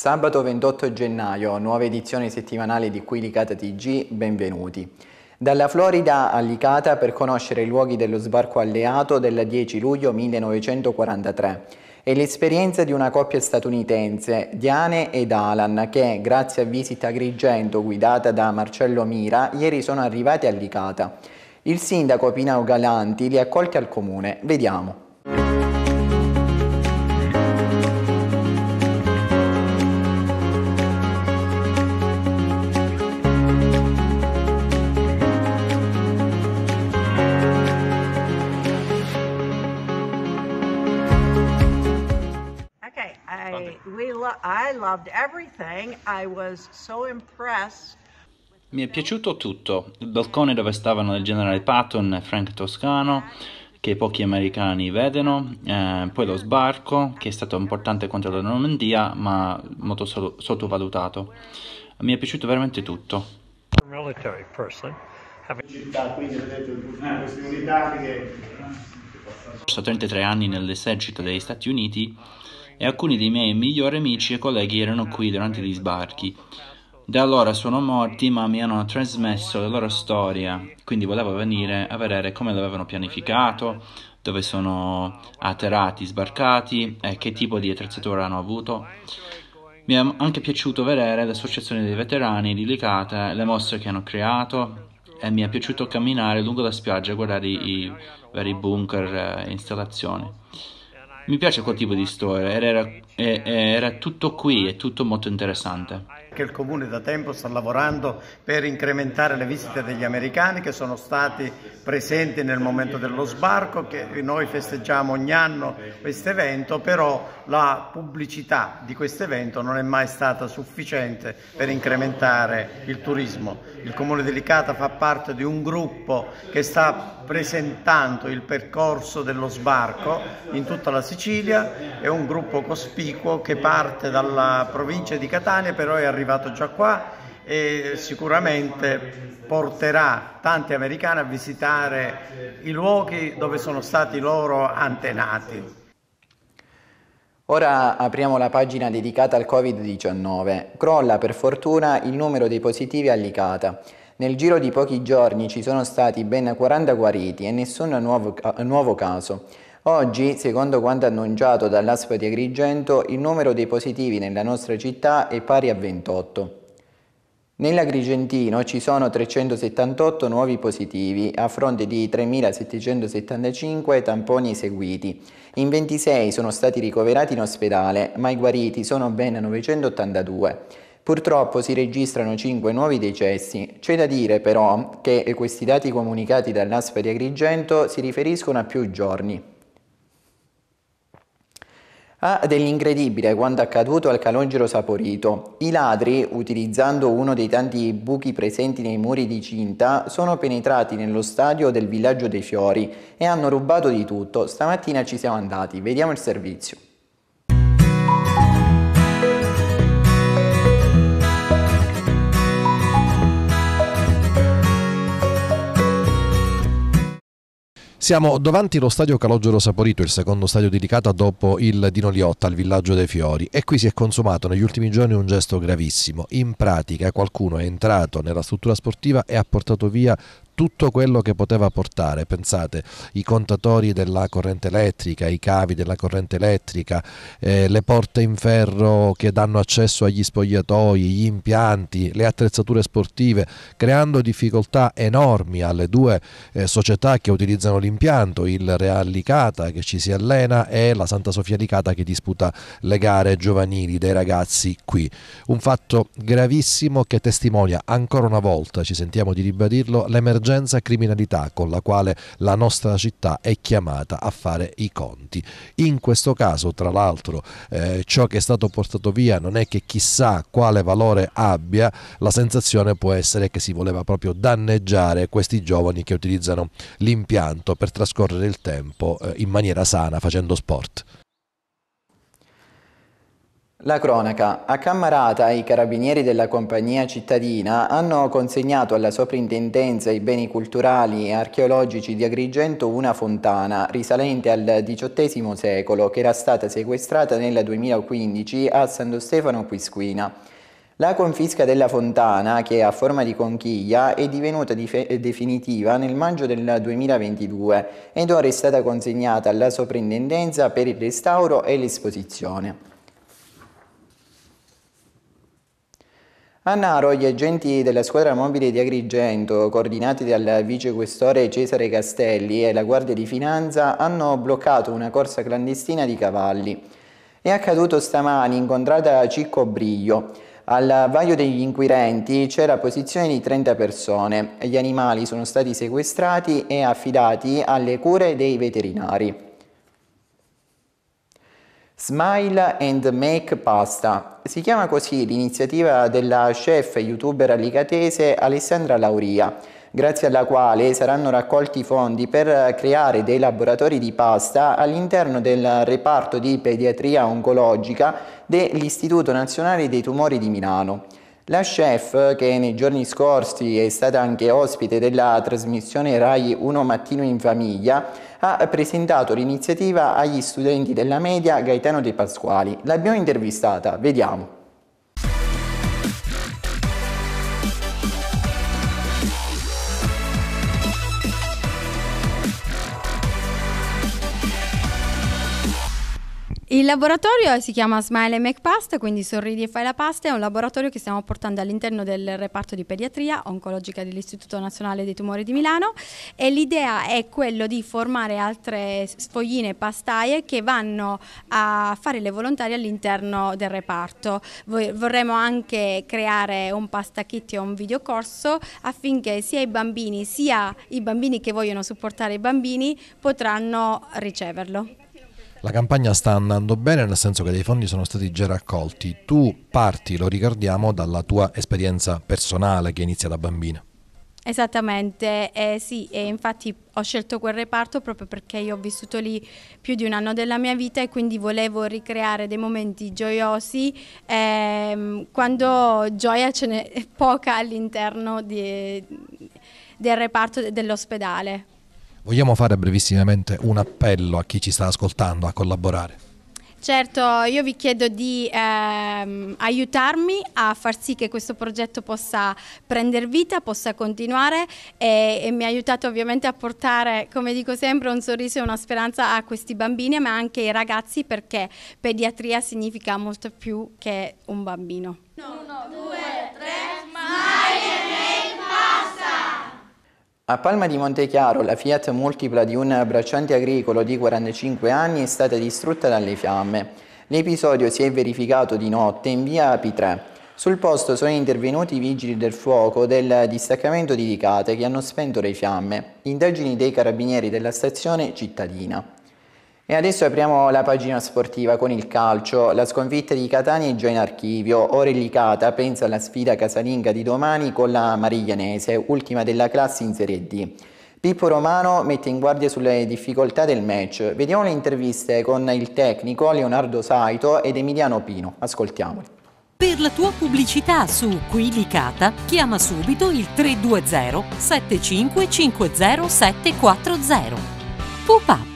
Sabato 28 gennaio, nuova edizione settimanale di Qui Licata TG, benvenuti. Dalla Florida a Licata per conoscere i luoghi dello sbarco alleato del 10 luglio 1943 e l'esperienza di una coppia statunitense, Diane ed Alan, che grazie a visita Agrigento guidata da Marcello Mira, ieri sono arrivati a Licata. Il sindaco Pinao Galanti li ha accolti al comune. Vediamo. Mi è piaciuto tutto, il balcone dove stavano il generale Patton e Frank Toscano, che pochi americani vedono, eh, poi lo sbarco, che è stato importante contro la Normandia, ma molto so- sottovalutato. Mi è piaciuto veramente tutto. Città, quindi vedete Ho passato 33 anni nell'esercito degli Stati Uniti e alcuni dei miei migliori amici e colleghi erano qui durante gli sbarchi. Da allora sono morti ma mi hanno trasmesso la loro storia, quindi volevo venire a vedere come l'avevano pianificato, dove sono atterrati, sbarcati e che tipo di attrezzatura hanno avuto. Mi è anche piaciuto vedere l'associazione dei veterani di Licata, le mosse che hanno creato e mi è piaciuto camminare lungo la spiaggia e guardare i vari bunker eh, e installazioni. Mi piace quel tipo di storia, era, era tutto qui, è tutto molto interessante che il Comune da tempo sta lavorando per incrementare le visite degli americani che sono stati presenti nel momento dello sbarco, che noi festeggiamo ogni anno questo evento, però la pubblicità di questo evento non è mai stata sufficiente per incrementare il turismo. Il Comune di Licata fa parte di un gruppo che sta presentando il percorso dello sbarco in tutta la Sicilia, è un gruppo cospicuo che parte dalla provincia di Catania però è arrivato arrivato già qua e sicuramente porterà tanti americani a visitare i luoghi dove sono stati loro antenati. Ora apriamo la pagina dedicata al Covid-19. Crolla per fortuna il numero dei positivi all'Icata. Nel giro di pochi giorni ci sono stati ben 40 guariti e nessun nuovo, nuovo caso. Oggi, secondo quanto annunciato dall'ASPA di Agrigento, il numero dei positivi nella nostra città è pari a 28. Nell'Agrigentino ci sono 378 nuovi positivi a fronte di 3.775 tamponi eseguiti. In 26 sono stati ricoverati in ospedale, ma i guariti sono ben 982. Purtroppo si registrano 5 nuovi decessi. C'è da dire però che questi dati comunicati dall'ASPA di Agrigento si riferiscono a più giorni. Ha ah, dell'incredibile quanto accaduto al calogero saporito. I ladri, utilizzando uno dei tanti buchi presenti nei muri di cinta, sono penetrati nello stadio del villaggio dei fiori e hanno rubato di tutto. Stamattina ci siamo andati, vediamo il servizio. Siamo davanti allo stadio Calogero Saporito, il secondo stadio dedicato dopo il Dino Liotta al Villaggio dei Fiori e qui si è consumato negli ultimi giorni un gesto gravissimo. In pratica qualcuno è entrato nella struttura sportiva e ha portato via tutto quello che poteva portare, pensate, i contatori della corrente elettrica, i cavi della corrente elettrica, eh, le porte in ferro che danno accesso agli spogliatoi, gli impianti, le attrezzature sportive, creando difficoltà enormi alle due eh, società che utilizzano l'impianto, il Real Licata che ci si allena e la Santa Sofia Licata che disputa le gare giovanili dei ragazzi qui. Un fatto gravissimo che testimonia ancora una volta, ci sentiamo di ribadirlo, l'emergenza emergenza criminalità con la quale la nostra città è chiamata a fare i conti. In questo caso, tra l'altro, eh, ciò che è stato portato via non è che chissà quale valore abbia, la sensazione può essere che si voleva proprio danneggiare questi giovani che utilizzano l'impianto per trascorrere il tempo eh, in maniera sana facendo sport. La cronaca. A Cammarata i carabinieri della compagnia cittadina hanno consegnato alla soprintendenza i beni culturali e archeologici di Agrigento una fontana risalente al XVIII secolo che era stata sequestrata nel 2015 a Santo Stefano Quisquina. La confisca della fontana, che ha forma di conchiglia, è divenuta definitiva nel maggio del 2022 ed ora è stata consegnata alla soprintendenza per il restauro e l'esposizione. A Naro gli agenti della squadra mobile di Agrigento, coordinati dal vicequestore Cesare Castelli e la Guardia di Finanza, hanno bloccato una corsa clandestina di cavalli. È accaduto stamani, incontrata Cicco Briglio. Al vaglio degli inquirenti c'era posizione di 30 persone. Gli animali sono stati sequestrati e affidati alle cure dei veterinari. Smile and Make Pasta. Si chiama così l'iniziativa della chef e youtuber alicatese Alessandra Lauria, grazie alla quale saranno raccolti fondi per creare dei laboratori di pasta all'interno del reparto di pediatria oncologica dell'Istituto Nazionale dei Tumori di Milano. La chef, che nei giorni scorsi è stata anche ospite della trasmissione Rai 1 Mattino in Famiglia, ha presentato l'iniziativa agli studenti della media Gaetano De Pasquali. L'abbiamo intervistata, vediamo. Il laboratorio si chiama Smile and Make Past, quindi sorridi e fai la pasta, è un laboratorio che stiamo portando all'interno del reparto di pediatria oncologica dell'Istituto Nazionale dei Tumori di Milano e l'idea è quello di formare altre sfogline pastaie che vanno a fare le volontarie all'interno del reparto. Vorremmo anche creare un pasta kit e un videocorso affinché sia i bambini sia i bambini che vogliono supportare i bambini potranno riceverlo. La campagna sta andando bene nel senso che dei fondi sono stati già raccolti. Tu parti, lo ricordiamo, dalla tua esperienza personale che inizia da bambina. Esattamente, eh, sì, e infatti ho scelto quel reparto proprio perché io ho vissuto lì più di un anno della mia vita e quindi volevo ricreare dei momenti gioiosi ehm, quando gioia ce n'è poca all'interno del reparto dell'ospedale. Vogliamo fare brevissimamente un appello a chi ci sta ascoltando a collaborare? Certo, io vi chiedo di ehm, aiutarmi a far sì che questo progetto possa prendere vita, possa continuare e, e mi aiutato ovviamente a portare, come dico sempre, un sorriso e una speranza a questi bambini ma anche ai ragazzi perché pediatria significa molto più che un bambino. No. A Palma di Montechiaro la Fiat multipla di un bracciante agricolo di 45 anni è stata distrutta dalle fiamme. L'episodio si è verificato di notte in via P3. Sul posto sono intervenuti i vigili del fuoco del distaccamento di Dicate che hanno spento le fiamme. Indagini dei carabinieri della stazione cittadina. E adesso apriamo la pagina sportiva con il calcio. La sconfitta di Catania è già in archivio. Ora Licata pensa alla sfida casalinga di domani con la Mariglianese, ultima della classe in Serie D. Pippo Romano mette in guardia sulle difficoltà del match. Vediamo le interviste con il tecnico Leonardo Saito ed Emiliano Pino. Ascoltiamoli. Per la tua pubblicità su Qui Licata, chiama subito il 320 7550740. 740. Pupa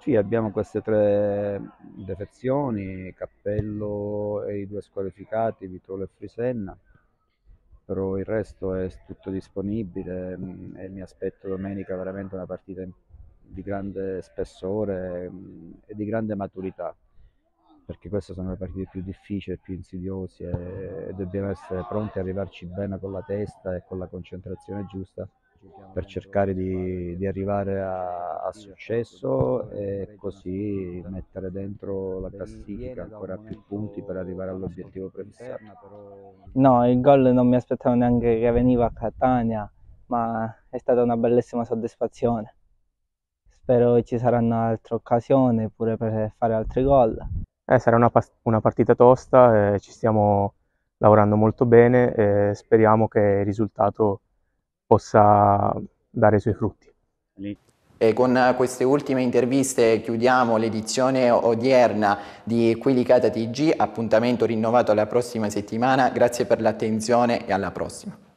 sì, abbiamo queste tre defezioni, Cappello e i due squalificati, Vitolo e Frisenna, però il resto è tutto disponibile mm, e mi aspetto domenica veramente una partita di grande spessore mm, e di grande maturità, perché queste sono le partite più difficili, più insidiose e dobbiamo essere pronti a arrivarci bene con la testa e con la concentrazione giusta per cercare di, di arrivare a, a, successo e così mettere dentro la classifica ancora più punti per arrivare all'obiettivo prefissato. No, il gol non mi aspettavo neanche che veniva a Catania, ma è stata una bellissima soddisfazione. Spero ci saranno altre occasioni pure per fare altri gol. Eh, sarà una, una, partita tosta, eh, ci stiamo lavorando molto bene e eh, speriamo che il risultato possa dare i suoi frutti. E con eh, queste ultime interviste chiudiamo l'edizione odierna di Quilicata TG, appuntamento rinnovato la prossima settimana, grazie per l'attenzione e alla prossima.